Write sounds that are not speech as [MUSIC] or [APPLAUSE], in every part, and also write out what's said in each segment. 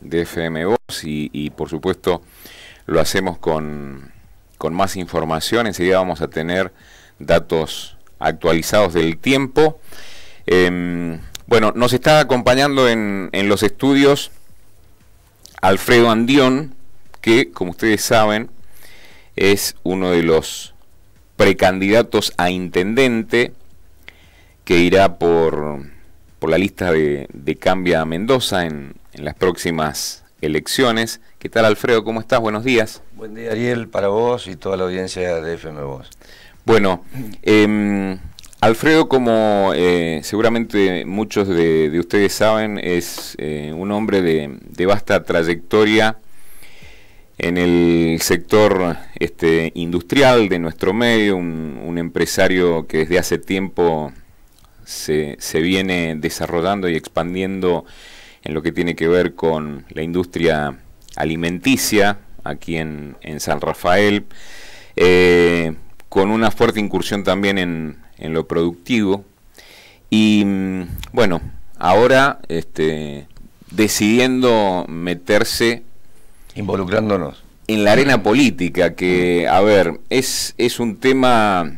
de FM y, por supuesto lo hacemos con, más información. Enseguida vamos a tener datos actualizados del tiempo. Em, bueno, nos está acompañando en, en, los estudios Alfredo Andión, que como ustedes saben es uno de los precandidatos a intendente que irá por, por la lista de, de Cambia a Mendoza en, en las próximas elecciones. ¿Qué tal Alfredo? ¿Cómo estás? Buenos días. Buen día Ariel para vos y toda la audiencia de FM Bueno, em, Alfredo, como eh, seguramente muchos de, ustedes saben, es eh, un hombre de, vasta trayectoria en el sector este, industrial de nuestro medio, un, empresario que desde hace tiempo se, se viene desarrollando y expandiendo en lo que tiene que ver con la industria alimenticia aquí en, San Rafael, eh, con una fuerte incursión también en, en, lo productivo. Y mm, bueno, ahora este, decidiendo meterse... Involucrándonos. En la arena política, que, a ver, es, es un tema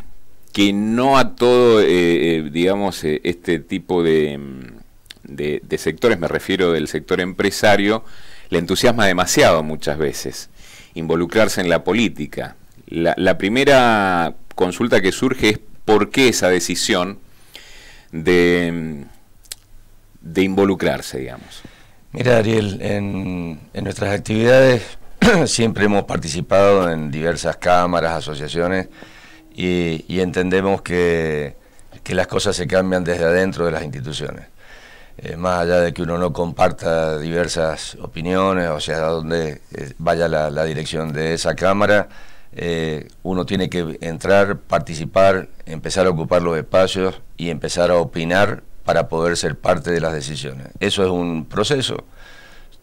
que no a todo, eh, eh, digamos, este tipo de mm, de, sectores, me refiero del sector empresario, le entusiasma demasiado muchas veces involucrarse en la política. La, primera consulta que surge es por qué esa decisión de, de involucrarse, digamos. Mira, Ariel, en, nuestras actividades [CLEARS THROAT] siempre hemos participado en diversas cámaras, asociaciones, y, entendemos que, las cosas se cambian desde adentro de las instituciones. Eh, más allá de que uno no comparta diversas opiniones, o sea, a donde eh, vaya la, dirección de esa Cámara, eh, uno tiene que entrar, participar, empezar a ocupar los espacios y empezar a opinar para poder ser parte de las decisiones. Eso es un proceso,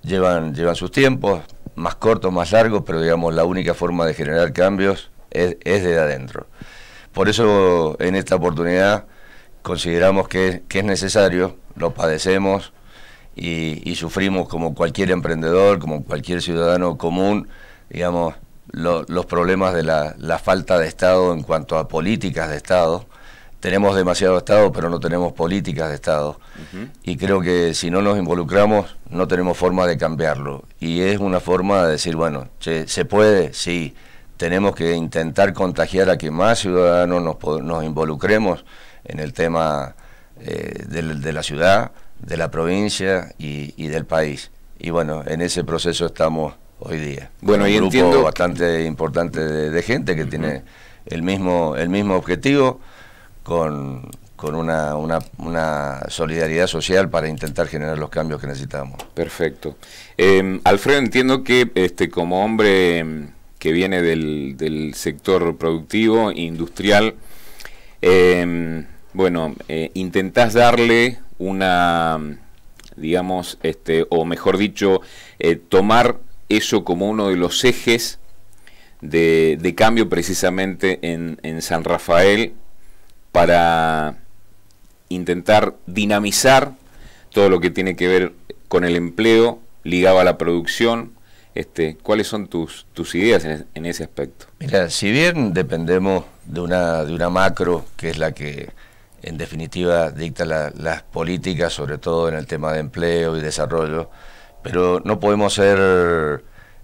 llevan, llevan sus tiempos, más cortos, más largos, pero digamos la única forma de generar cambios es, es desde adentro. Por eso en esta oportunidad consideramos que, que es necesario lo padecemos y, sufrimos como cualquier emprendedor, como cualquier ciudadano común, digamos, los problemas de la, falta de Estado en cuanto a políticas de Estado. Tenemos demasiado Estado, pero no tenemos políticas de Estado. Y creo que si no nos involucramos, no tenemos forma de cambiarlo. Y es una forma de decir, bueno, ¿se puede? Sí. Tenemos que intentar contagiar a que más ciudadanos nos, nos involucremos en el tema eh, de, la ciudad, de la provincia y, del país. Y bueno, en ese proceso estamos hoy día. Bueno, un y entiendo bastante importante de, gente que tiene el mismo, el mismo objetivo con, una, una, solidaridad social para intentar generar los cambios que necesitamos. Perfecto. Em, Alfredo, entiendo que este, como hombre em, que viene del, del sector productivo, industrial, eh, bueno, eh, intentás darle una, digamos, este, o mejor dicho, eh, tomar eso como uno de los ejes de, cambio precisamente en, en, San Rafael para intentar dinamizar todo lo que tiene que ver con el empleo ligado a la producción. Este, ¿Cuáles son tus, tus ideas en, ese aspecto? Mira, si bien dependemos de una, de una macro que es la que en definitiva dicta las políticas, sobre todo en el tema de empleo y desarrollo, pero no podemos eh,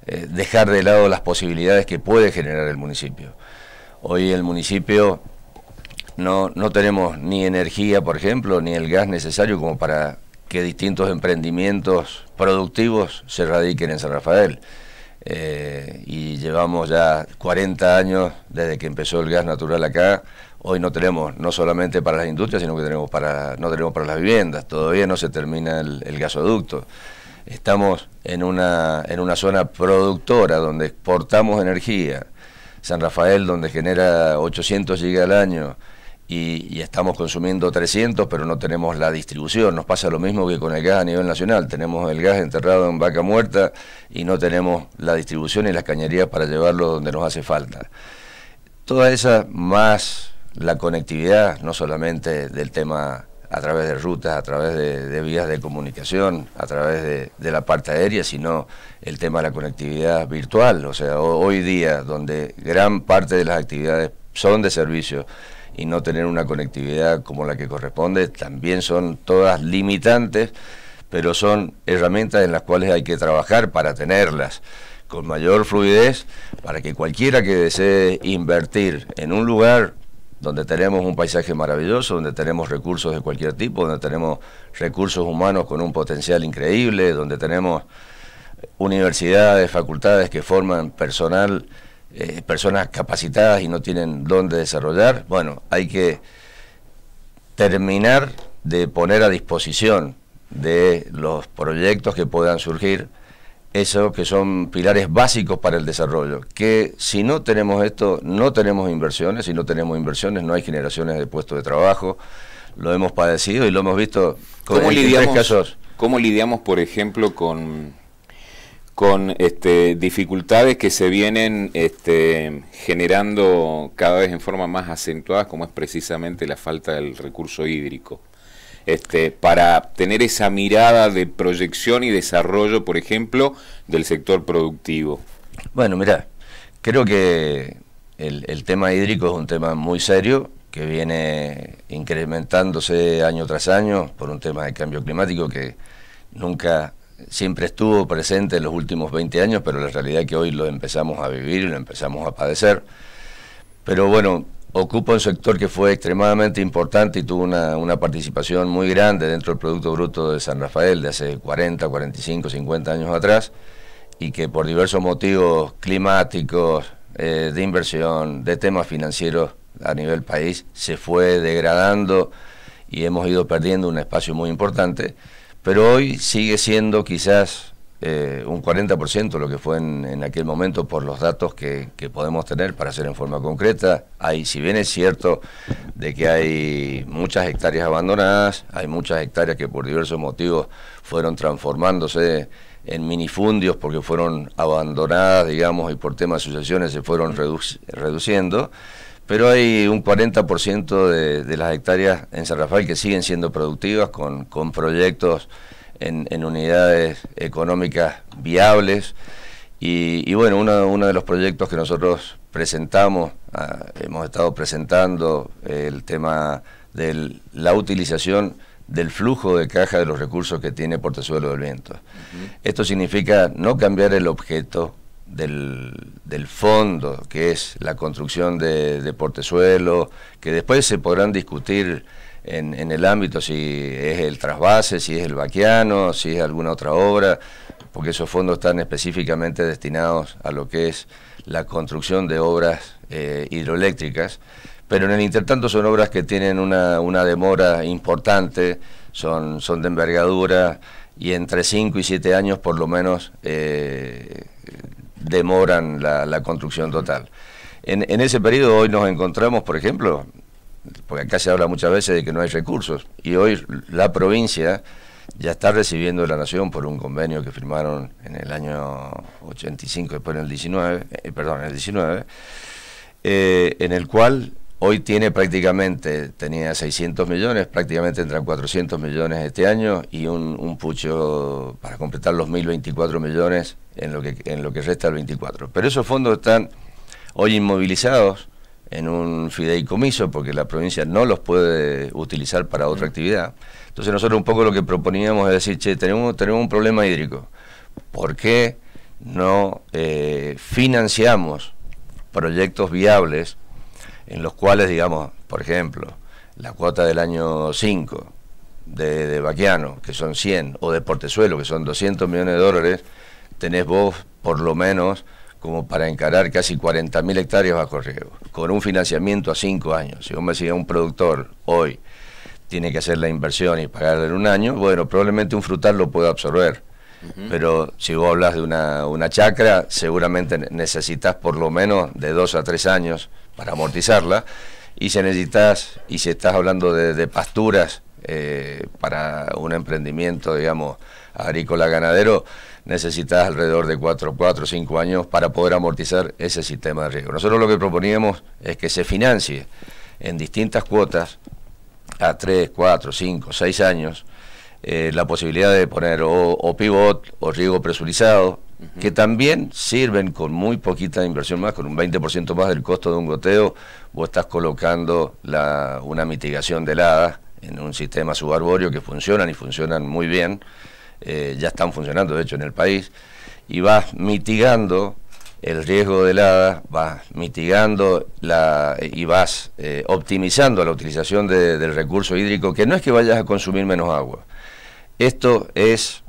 dejar de lado las posibilidades que puede generar el municipio. Hoy el municipio no, no tenemos ni energía, por ejemplo, ni el gas necesario como para que distintos emprendimientos productivos se radiquen en San Rafael. Eh, y llevamos ya 40 años desde que empezó el gas natural acá. Hoy no tenemos, no solamente para las industrias, sino que tenemos para, no tenemos para las viviendas, todavía no se termina el, gasoducto. Estamos en una, en una zona productora donde exportamos energía. San Rafael, donde genera 800 gigas al año, y, estamos consumiendo 300, pero no tenemos la distribución. Nos pasa lo mismo que con el gas a nivel nacional. Tenemos el gas enterrado en vaca muerta y no tenemos la distribución y las cañerías para llevarlo donde nos hace falta. Toda esa más la conectividad, no solamente del tema a través de rutas, a través de, vías de comunicación, a través de, de, la parte aérea, sino el tema de la conectividad virtual. O sea, hoy día, donde gran parte de las actividades son de servicio, y no tener una conectividad como la que corresponde, también son todas limitantes, pero son herramientas en las cuales hay que trabajar para tenerlas con mayor fluidez, para que cualquiera que desee invertir en un lugar donde tenemos un paisaje maravilloso, donde tenemos recursos de cualquier tipo, donde tenemos recursos humanos con un potencial increíble, donde tenemos universidades, facultades que forman personal eh, personas capacitadas y no tienen dónde desarrollar, bueno, hay que terminar de poner a disposición de los proyectos que puedan surgir eso que son pilares básicos para el desarrollo, que si no tenemos esto, no tenemos inversiones, si no tenemos inversiones no hay generaciones de puestos de trabajo, lo hemos padecido y lo hemos visto con casos. ¿Cómo lidiamos, por ejemplo, con con este, dificultades que se vienen este, generando cada vez en forma más acentuada, como es precisamente la falta del recurso hídrico. Este, para tener esa mirada de proyección y desarrollo, por ejemplo, del sector productivo. Bueno, mira, creo que el tema hídrico es un tema muy serio que viene incrementándose año tras año por un tema de cambio climático que nunca siempre estuvo presente en los últimos 20 años, pero la realidad es que hoy lo empezamos a vivir y lo empezamos a padecer. Pero bueno, ocupa un sector que fue extremadamente importante y tuvo una, participación muy grande dentro del Producto Bruto de San Rafael de hace 40, 45, 50 años atrás y que por diversos motivos climáticos, eh, de inversión, de temas financieros a nivel país, se fue degradando y hemos ido perdiendo un espacio muy importante pero hoy sigue siendo quizás eh, un 40% lo que fue en, aquel momento por los datos que, podemos tener para hacer en forma concreta. Hay, si bien es cierto de que hay muchas hectáreas abandonadas, hay muchas hectáreas que por diversos motivos fueron transformándose en minifundios porque fueron abandonadas, digamos, y por temas de sucesiones se fueron reduciendo. Pero hay un 40% de, las hectáreas en San Rafael que siguen siendo productivas con, con proyectos en, unidades económicas viables. Y, bueno, uno, de los proyectos que nosotros presentamos, ah, hemos estado presentando eh, el tema de la utilización del flujo de caja de los recursos que tiene Portezuelo del Viento. Esto significa no cambiar el objeto del, fondo, que es la construcción de, de, que después se podrán discutir en, el ámbito si es el trasvase, si es el vaquiano, si es alguna otra obra, porque esos fondos están específicamente destinados a lo que es la construcción de obras eh, hidroeléctricas, pero en el intertanto son obras que tienen una, demora importante, son, son de envergadura, y entre 5 y 7 años por lo menos eh, demoran la, construcción total. En, ese periodo hoy nos encontramos, por ejemplo, porque acá se habla muchas veces de que no hay recursos, y hoy la provincia ya está recibiendo la Nación por un convenio que firmaron en el año 85, después en el 19, eh, perdón, en el 19, eh, en el cual Hoy tiene prácticamente, tenía 600 millones, prácticamente entran 400 millones este año y un, pucho para completar los 1.024 millones en lo, que, en lo que resta el 24. Pero esos fondos están hoy inmovilizados en un fideicomiso porque la provincia no los puede utilizar para otra mm. actividad. Entonces nosotros un poco lo que proponíamos es decir, che, tenemos, tenemos un problema hídrico. ¿Por qué no eh, financiamos proyectos viables? en los cuales, digamos, por ejemplo, la cuota del año 5 de, de Baquiano, que son 100, o de Portezuelo, que son 200 millones de dólares, tenés vos por lo menos como para encarar casi 40.000 hectáreas a riego, con un financiamiento a 5 años. Si vos me decís un productor hoy tiene que hacer la inversión y pagarla en un año, bueno, probablemente un frutal lo pueda absorber. Pero si vos hablas de una, una chacra, seguramente necesitas por lo menos de 2 a 3 años para amortizarla. Y si necesitas, y si estás hablando de, pasturas eh, para un emprendimiento, digamos, agrícola ganadero, necesitas alrededor de 4, 4, 5 años para poder amortizar ese sistema de riego. Nosotros lo que proponíamos es que se financie en distintas cuotas a 3, 4, 5, 6 años eh, la posibilidad de poner o, pivot o riego presurizado, que también sirven con muy poquita inversión más, con un 20% más del costo de un goteo, vos estás colocando una mitigación de heladas en un sistema subarbóreo que funcionan y funcionan muy bien, eh, ya están funcionando de hecho en el país, y vas mitigando el riesgo de helada, vas mitigando la, y vas eh, optimizando la utilización del recurso hídrico, que no es que vayas a consumir menos agua, esto es,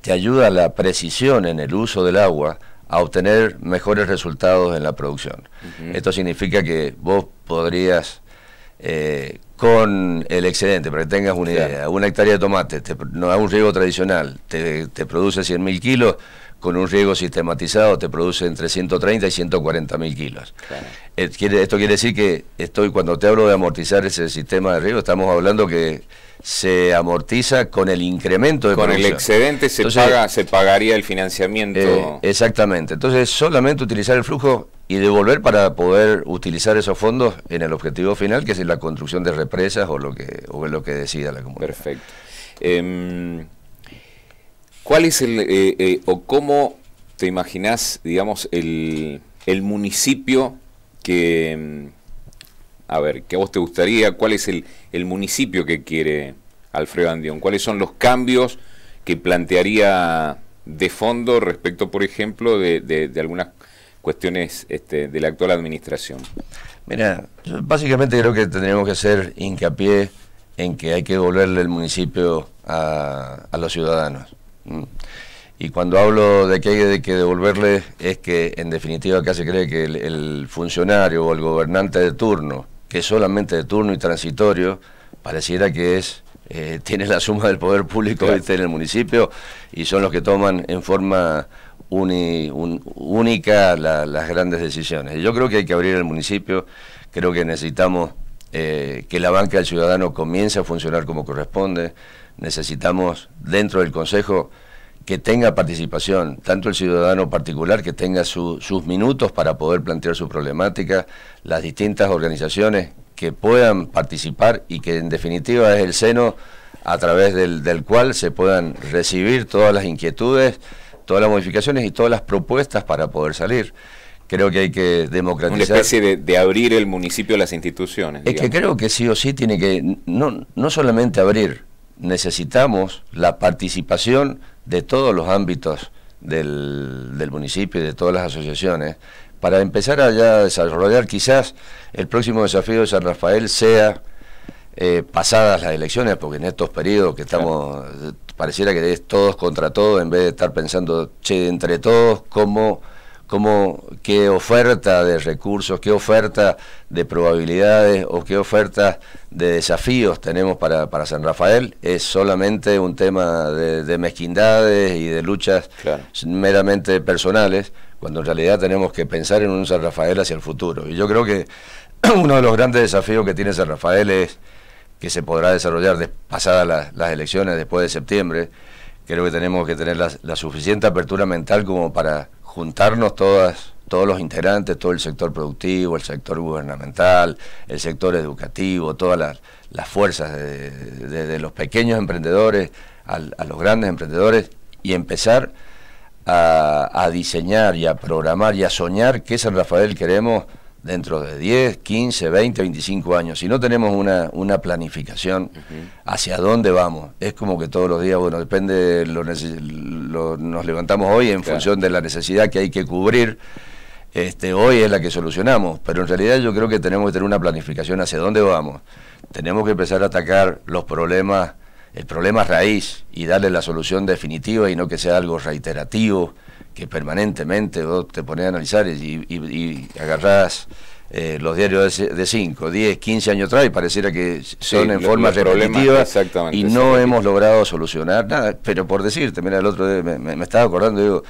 te ayuda a la precisión en el uso del agua a obtener mejores resultados en la producción. Esto significa que vos podrías, eh, con el excedente, pero que tengas una idea, una hectárea de tomate, no es un riego tradicional, te, produce produce 100.000 kilos, con un riego sistematizado te produce entre 130 y 140.000 mil kilos. Eh, esto quiere decir que estoy, cuando te hablo de amortizar ese sistema de riego, estamos hablando que se amortiza con el incremento de Con el excedente se, se pagaría el financiamiento. Eh, exactamente. Entonces, solamente utilizar el flujo y devolver para poder utilizar esos fondos en el objetivo final, que es la construcción de represas o lo que, lo que decida la comunidad. Perfecto. Em, ¿Cuál es el, eh, eh, o cómo te imaginas, digamos, el municipio que em, a ver, ¿qué a vos te gustaría, cuál es el, municipio que quiere Alfredo Andión, cuáles son los cambios que plantearía de fondo respecto, por ejemplo, de, algunas cuestiones este, de la actual administración. Mira, básicamente creo que tendríamos que hacer hincapié en que hay que devolverle el municipio a, los ciudadanos. Y cuando hablo de que hay de que devolverle es que en definitiva acá se cree que el funcionario o el gobernante de turno es solamente de turno y transitorio, pareciera que es eh, [LAUGHS] tiene la suma del poder público en el municipio y son los que toman en forma única las grandes decisiones. Yo creo que hay que abrir el municipio, creo que necesitamos eh, que la banca del ciudadano comience a funcionar como corresponde, necesitamos dentro del Consejo que tenga participación, tanto el ciudadano particular que tenga sus minutos para poder plantear su problemática, las distintas organizaciones que puedan participar y que en definitiva es el seno a través del, del cual se puedan recibir todas las inquietudes, todas las modificaciones y todas las propuestas para poder salir creo que hay que democratizar. Una especie de, abrir el municipio a las instituciones. Es que creo que sí o sí tiene que, no, no solamente abrir, necesitamos la participación de todos los ámbitos del, municipio y de todas las asociaciones para empezar a desarrollar quizás el próximo desafío de San Rafael sea eh, pasadas las elecciones, porque en estos periodos que estamos, eh, pareciera que es todos contra todos, en vez de estar pensando, entre todos, cómo como qué oferta de recursos, qué oferta de probabilidades o qué oferta de desafíos tenemos para, San Rafael, es solamente un tema de, mezquindades y de luchas meramente personales, cuando en realidad tenemos que pensar en un San Rafael hacia el futuro. Y yo creo que [CLEARS THROAT] uno de los grandes desafíos que tiene San Rafael es que se podrá desarrollar de, pasadas las, elecciones, después de septiembre. Creo que tenemos que tener la suficiente apertura mental como para juntarnos todas, todos los integrantes, todo el sector productivo, el sector gubernamental, el sector educativo, todas las, fuerzas, desde de, los pequeños emprendedores a, a, los grandes emprendedores, y empezar a, a diseñar y a programar y a soñar qué San Rafael queremos dentro de 10, 15, 20, 25 años. Si no tenemos una, una planificación hacia dónde vamos, es como que todos los días, bueno, depende de lo, nos levantamos hoy en función de la necesidad que hay que cubrir. Este, hoy es la que solucionamos, pero en realidad yo creo que tenemos que tener una planificación hacia dónde vamos. Tenemos que empezar a atacar los problemas, el problema raíz y darle la solución definitiva y no que sea algo reiterativo, que permanentemente vos te pones a analizar y, y, y agarrás eh, los diarios de 5, 10, 15 años atrás y pareciera que son en forma repetitiva y no hemos logrado solucionar nada. Pero por decirte, mira, el otro me, estaba acordando, digo,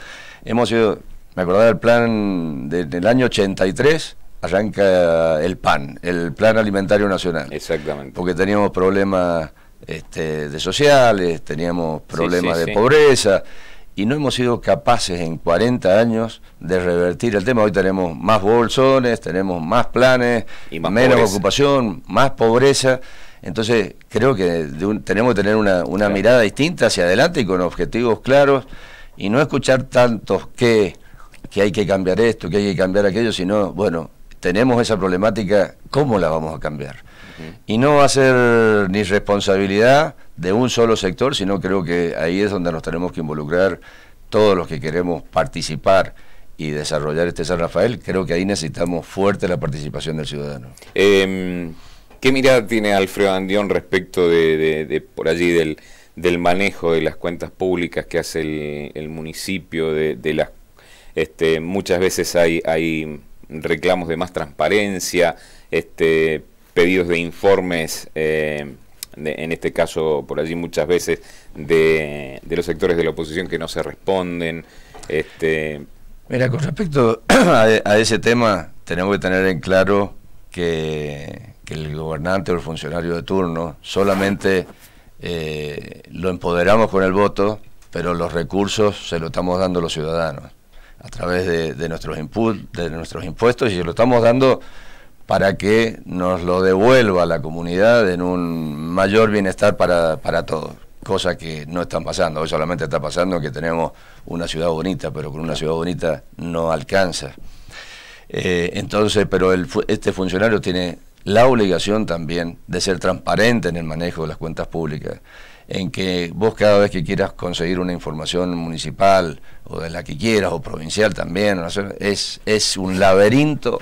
hemos ido, me acordaba del plan del año 83, arranca el PAN, el Plan Alimentario Nacional. Exactamente. Porque teníamos problemas este, de sociales, teníamos problemas de pobreza y no hemos sido capaces en 40 años de revertir el tema. Hoy tenemos más bolsones, tenemos más planes, menos ocupación, más pobreza. Entonces, creo que tenemos que tener una, mirada distinta hacia adelante y con objetivos claros y no escuchar tantos que, que hay que cambiar esto, que hay que cambiar aquello, sino, bueno, tenemos esa problemática, ¿cómo la vamos a cambiar? Y no va a ser ni responsabilidad de un solo sector, sino creo que ahí es donde nos tenemos que involucrar todos los que queremos participar y desarrollar este San Rafael. Creo que ahí necesitamos fuerte la participación del ciudadano. Em, ¿Qué mirada tiene Alfredo Andión respecto de, por allí del, manejo de las cuentas públicas que hace el, municipio, de, las este, muchas veces hay, hay reclamos de más transparencia, este, pedidos de informes eh, en este caso por allí muchas veces, de, los sectores de la oposición que no se responden. Este... Mira, con respecto [CLEARS THROAT] a, ese tema, tenemos que tener en claro que, el gobernante o el funcionario de turno solamente eh, lo empoderamos con el voto, pero los recursos se lo estamos dando los ciudadanos a través de, nuestros input, de nuestros impuestos y se lo estamos dando para que nos lo devuelva la comunidad en un mayor bienestar para, para todos, cosa que no están pasando, hoy solamente está pasando que tenemos una ciudad bonita, pero con una ciudad bonita no alcanza. Eh, entonces, pero este funcionario tiene la obligación también de ser transparente en el manejo de las cuentas públicas, en que vos cada vez que quieras conseguir una información municipal o de la que quieras o provincial también, es, es un laberinto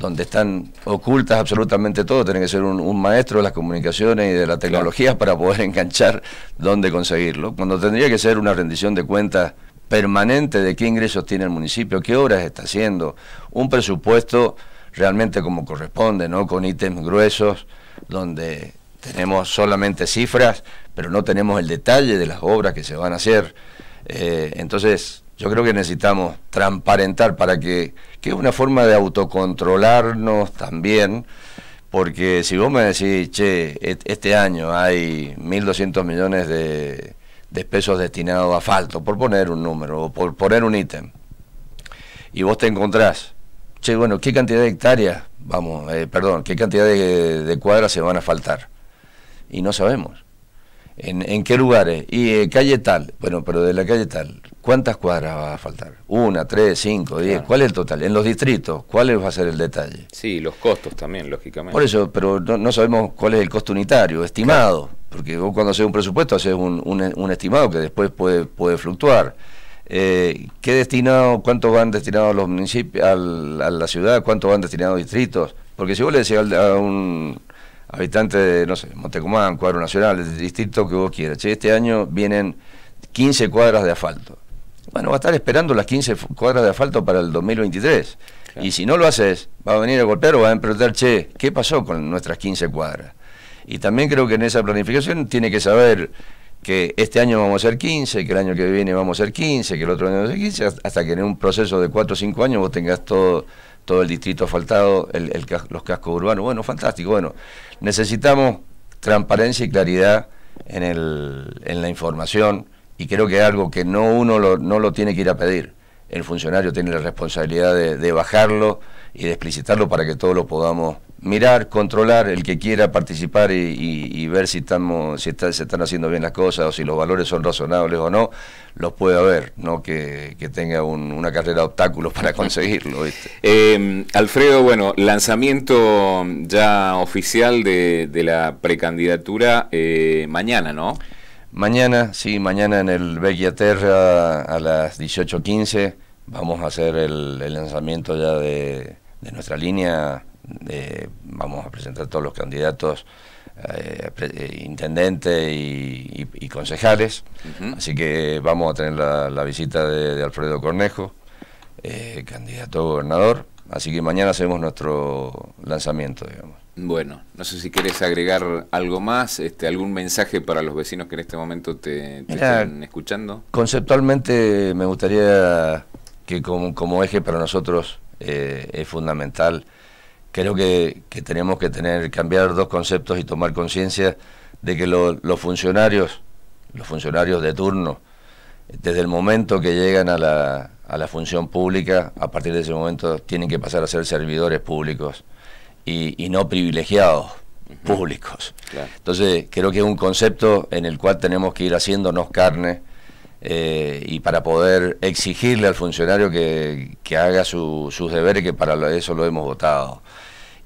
donde están ocultas absolutamente todo. Tiene que ser un, maestro de las comunicaciones y de la tecnología para poder [LAUGHS] enganchar dónde conseguirlo. Cuando tendría que ser una rendición de cuentas permanente de qué ingresos tiene el municipio, qué obras está haciendo, un presupuesto realmente como corresponde, ¿no? con ítems gruesos, donde tenemos solamente cifras, pero no tenemos el detalle de las obras que se van a hacer. Eh, entonces, yo creo que necesitamos transparentar para que, que es una forma de autocontrolarnos también, porque si vos me decís, che, e-, este año hay 1.200 millones de, de pesos destinados a asfalto, por poner un número o por poner un ítem, y vos te encontrás, che, bueno, ¿qué cantidad de hectáreas, vamos, eh, perdón, qué cantidad de, cuadras se van a faltar? Y no sabemos. ¿En, en qué lugares? Y eh, calle tal, bueno, pero de la calle tal, ¿Cuántas cuadras va a faltar? ¿Una, tres, cinco, diez? ¿Cuál es el total? En los distritos, ¿cuál va a ser el detalle? Sí, los costos también, lógicamente. Por eso, pero no, sabemos cuál es el costo unitario, estimado, porque vos cuando haces un presupuesto haces un, estimado que después puede, puede fluctuar. Eh, ¿Qué destinado, cuántos van destinados los municipios, a la ciudad, cuánto van destinados a distritos? Porque si vos le decís a un habitante de, no sé, Montecomán, Cuadro Nacional, distrito que vos quieras, este año vienen 15 cuadras de asfalto bueno, va a estar esperando las 15 cuadras de asfalto para el 2023. Y si no lo haces, va a venir a golpear o va a preguntar, che, ¿qué pasó con nuestras 15 cuadras? Y también creo que en esa planificación tiene que saber que este año vamos a ser 15, que el año que viene vamos a ser 15, que el otro año vamos a ser 15, hasta que en un proceso de 4 o 5 años vos tengas todo, todo el distrito asfaltado, los cascos urbanos. Bueno, fantástico. Bueno, necesitamos transparencia y claridad en, el, en la información y creo que es algo que no uno no lo tiene que ir a pedir. El funcionario tiene la responsabilidad de, bajarlo y de explicitarlo para que todos lo podamos mirar, controlar, el que quiera participar y, ver si, estamos, si se están haciendo bien las cosas o si los valores son razonables o no, los puede haber, no que, tenga una carrera de obstáculos para conseguirlo. [LAUGHS] Eh, Alfredo, bueno, lanzamiento ya oficial de, la precandidatura eh, mañana, ¿no? Mañana, sí, mañana en el Vecchia Terra a las 18.15 vamos a hacer el, lanzamiento ya de, nuestra línea. De, vamos a presentar todos los candidatos eh, eh, intendentes y, concejales. Así que vamos a tener la, visita de, Alfredo Cornejo, eh, candidato a gobernador. Así que mañana hacemos nuestro lanzamiento, digamos. Bueno, no sé si quieres agregar algo más, este, algún mensaje para los vecinos que en este momento te, están escuchando. Conceptualmente me gustaría que como, eje para nosotros eh, es fundamental, creo que, tenemos que tener, cambiar dos conceptos y tomar conciencia de que los funcionarios, los funcionarios de turno, desde el momento que llegan a la función pública, a partir de ese momento tienen que pasar a ser servidores públicos y, no privilegiados públicos. Entonces, creo que es un concepto en el cual tenemos que ir haciéndonos carne eh, y para poder exigirle al funcionario que, haga su, sus deberes, que para eso lo hemos votado.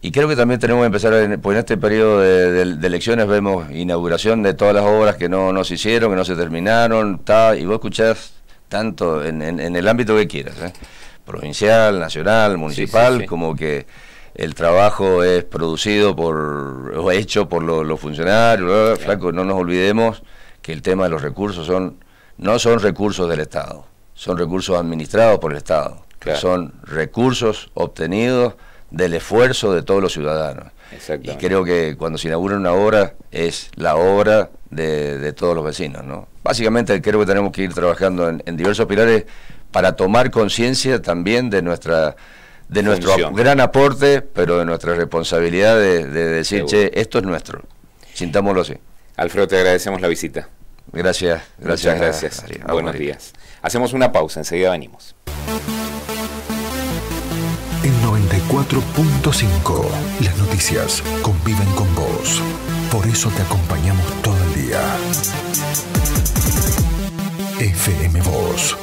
Y creo que también tenemos que empezar, en, pues en este periodo de, elecciones vemos inauguración de todas las obras que no, no se hicieron, que no se terminaron, y vos escuchás tanto en, el ámbito que quieras, ¿eh? provincial, nacional, municipal, como que el trabajo es producido por, o hecho por los funcionarios, flaco, no nos olvidemos que el tema de los recursos son, no son recursos del Estado, son recursos administrados por el Estado, son recursos obtenidos del esfuerzo de todos los ciudadanos. Y creo que cuando se inaugura una obra es la obra de, todos los vecinos. ¿no? Básicamente creo que tenemos que ir trabajando en diversos pilares para tomar conciencia también de nuestra de nuestro gran aporte, pero de nuestra responsabilidad de, decir, che, esto es nuestro. Sintámoslo así. Alfredo, te agradecemos la visita. Gracias, gracias. gracias. Buenos días. Hacemos una pausa, enseguida venimos. En 94.5, las noticias conviven con vos. Por eso te acompañamos todo el día. FM Voz